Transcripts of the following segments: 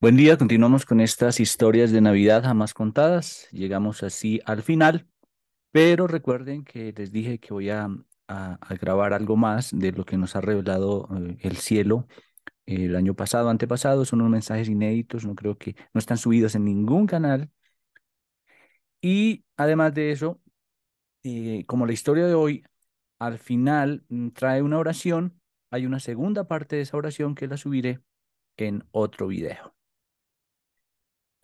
Buen día, continuamos con estas historias de Navidad jamás contadas. Llegamos así al final, pero recuerden que les dije que voy a, grabar algo más de lo que nos ha revelado eh, el cielo eh, el año pasado, antepasado. Son unos mensajes inéditos, no creo que no están subidos en ningún canal. Y además de eso, eh, como la historia de hoy, al final mm, trae una oración, hay una segunda parte de esa oración que la subiré en otro video.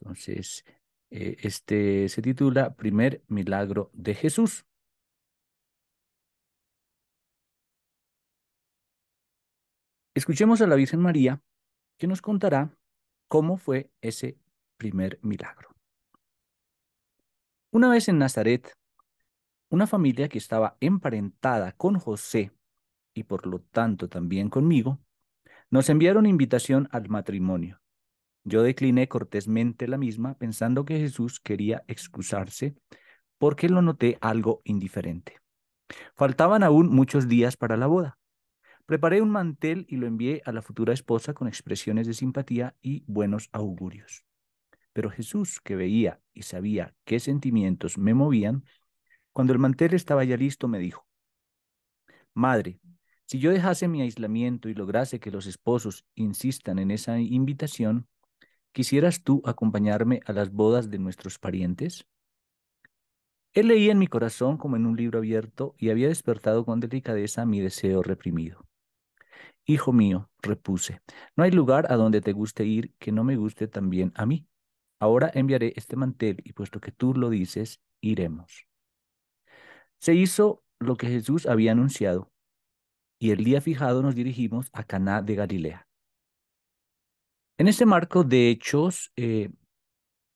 Entonces, eh, este se titula Primer Milagro de Jesús. Escuchemos a la Virgen María que nos contará cómo fue ese primer milagro. Una vez en Nazaret, una familia que estaba emparentada con José y por lo tanto también conmigo, nos enviaron invitación al matrimonio. Yo decliné cortésmente la misma, pensando que Jesús quería excusarse porque lo noté algo indiferente. Faltaban aún muchos días para la boda. Preparé un mantel y lo envié a la futura esposa con expresiones de simpatía y buenos augurios. Pero Jesús, que veía y sabía qué sentimientos me movían, cuando el mantel estaba ya listo me dijo, Madre, si yo dejase mi aislamiento y lograse que los esposos insistan en esa invitación, ¿Quisieras tú acompañarme a las bodas de nuestros parientes? Él leía en mi corazón como en un libro abierto y había despertado con delicadeza mi deseo reprimido. Hijo mío, repuse, no hay lugar a donde te guste ir que no me guste también a mí. Ahora enviaré este mantel y puesto que tú lo dices, iremos. Se hizo lo que Jesús había anunciado y el día fijado nos dirigimos a Caná de Galilea. En este marco de hechos eh,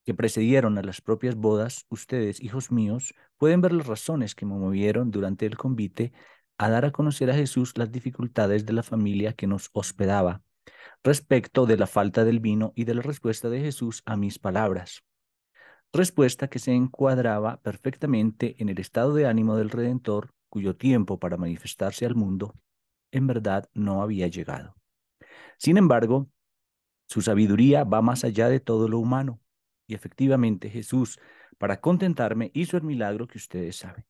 que precedieron a las propias bodas, ustedes, hijos míos, pueden ver las razones que me movieron durante el convite a dar a conocer a Jesús las dificultades de la familia que nos hospedaba respecto de la falta del vino y de la respuesta de Jesús a mis palabras. Respuesta que se encuadraba perfectamente en el estado de ánimo del Redentor, cuyo tiempo para manifestarse al mundo en verdad no había llegado. Sin embargo, su sabiduría va más allá de todo lo humano. Y efectivamente Jesús, para contentarme, hizo el milagro que ustedes saben.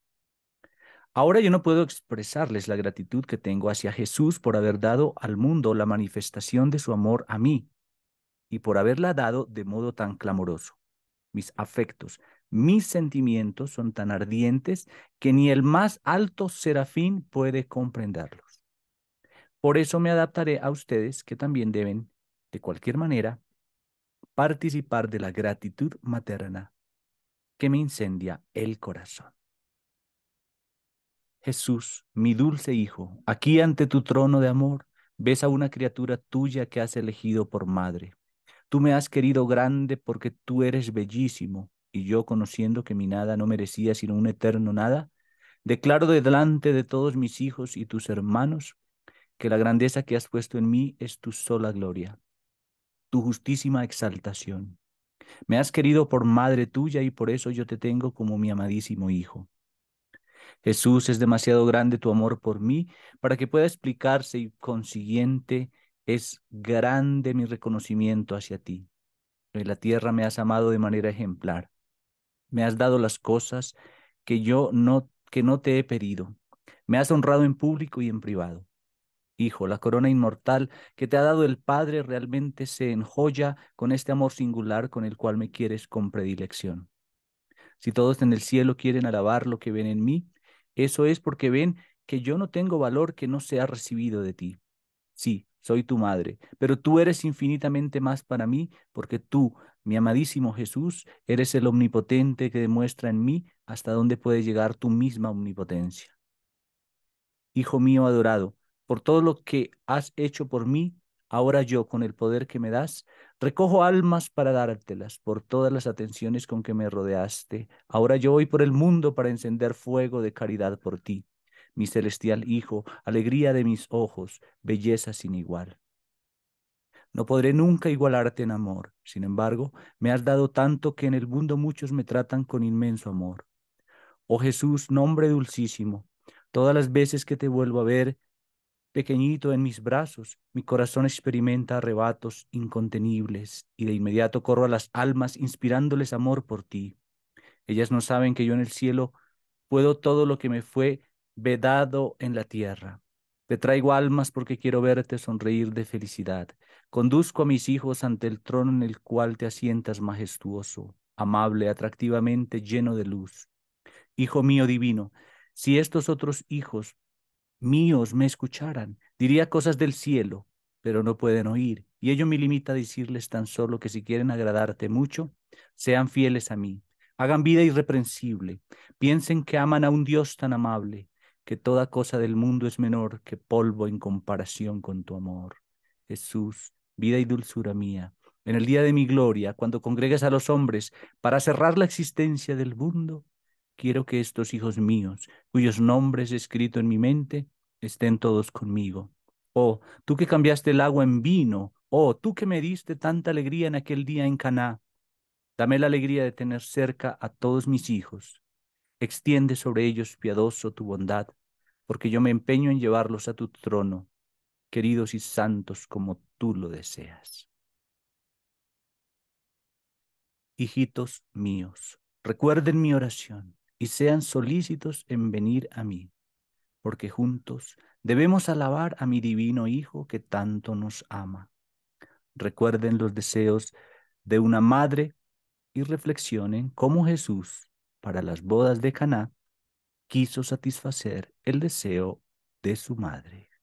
Ahora yo no puedo expresarles la gratitud que tengo hacia Jesús por haber dado al mundo la manifestación de su amor a mí y por haberla dado de modo tan clamoroso. Mis afectos, mis sentimientos son tan ardientes que ni el más alto serafín puede comprenderlos. Por eso me adaptaré a ustedes que también deben de cualquier manera, participar de la gratitud materna que me incendia el corazón. Jesús, mi dulce Hijo, aquí ante tu trono de amor, ves a una criatura tuya que has elegido por madre. Tú me has querido grande porque tú eres bellísimo, y yo, conociendo que mi nada no merecía sino un eterno nada, declaro delante de todos mis hijos y tus hermanos que la grandeza que has puesto en mí es tu sola gloria tu justísima exaltación. Me has querido por madre tuya y por eso yo te tengo como mi amadísimo hijo. Jesús, es demasiado grande tu amor por mí para que pueda explicarse y consiguiente es grande mi reconocimiento hacia ti. En la tierra me has amado de manera ejemplar. Me has dado las cosas que yo no que no te he pedido. Me has honrado en público y en privado. Hijo, la corona inmortal que te ha dado el Padre realmente se enjoya con este amor singular con el cual me quieres con predilección. Si todos en el cielo quieren alabar lo que ven en mí, eso es porque ven que yo no tengo valor que no sea recibido de ti. Sí, soy tu madre, pero tú eres infinitamente más para mí, porque tú, mi amadísimo Jesús, eres el omnipotente que demuestra en mí hasta dónde puede llegar tu misma omnipotencia. Hijo mío adorado, por todo lo que has hecho por mí, ahora yo, con el poder que me das, recojo almas para dártelas, por todas las atenciones con que me rodeaste. Ahora yo voy por el mundo para encender fuego de caridad por ti, mi celestial Hijo, alegría de mis ojos, belleza sin igual. No podré nunca igualarte en amor, sin embargo, me has dado tanto que en el mundo muchos me tratan con inmenso amor. Oh Jesús, nombre dulcísimo, todas las veces que te vuelvo a ver, Pequeñito en mis brazos, mi corazón experimenta arrebatos incontenibles y de inmediato corro a las almas inspirándoles amor por ti. Ellas no saben que yo en el cielo puedo todo lo que me fue vedado en la tierra. Te traigo almas porque quiero verte sonreír de felicidad. Conduzco a mis hijos ante el trono en el cual te asientas majestuoso, amable, atractivamente lleno de luz. Hijo mío divino, si estos otros hijos míos me escucharan, diría cosas del cielo, pero no pueden oír, y ello me limita a decirles tan solo que si quieren agradarte mucho, sean fieles a mí, hagan vida irreprensible, piensen que aman a un Dios tan amable, que toda cosa del mundo es menor que polvo en comparación con tu amor. Jesús, vida y dulzura mía, en el día de mi gloria, cuando congregues a los hombres para cerrar la existencia del mundo, quiero que estos hijos míos, cuyos nombres he escrito en mi mente, estén todos conmigo. Oh, tú que cambiaste el agua en vino, oh, tú que me diste tanta alegría en aquel día en Caná, dame la alegría de tener cerca a todos mis hijos. Extiende sobre ellos piadoso tu bondad, porque yo me empeño en llevarlos a tu trono, queridos y santos como tú lo deseas. Hijitos míos, recuerden mi oración y sean solícitos en venir a mí, porque juntos debemos alabar a mi divino Hijo que tanto nos ama. Recuerden los deseos de una madre y reflexionen cómo Jesús, para las bodas de Caná, quiso satisfacer el deseo de su madre.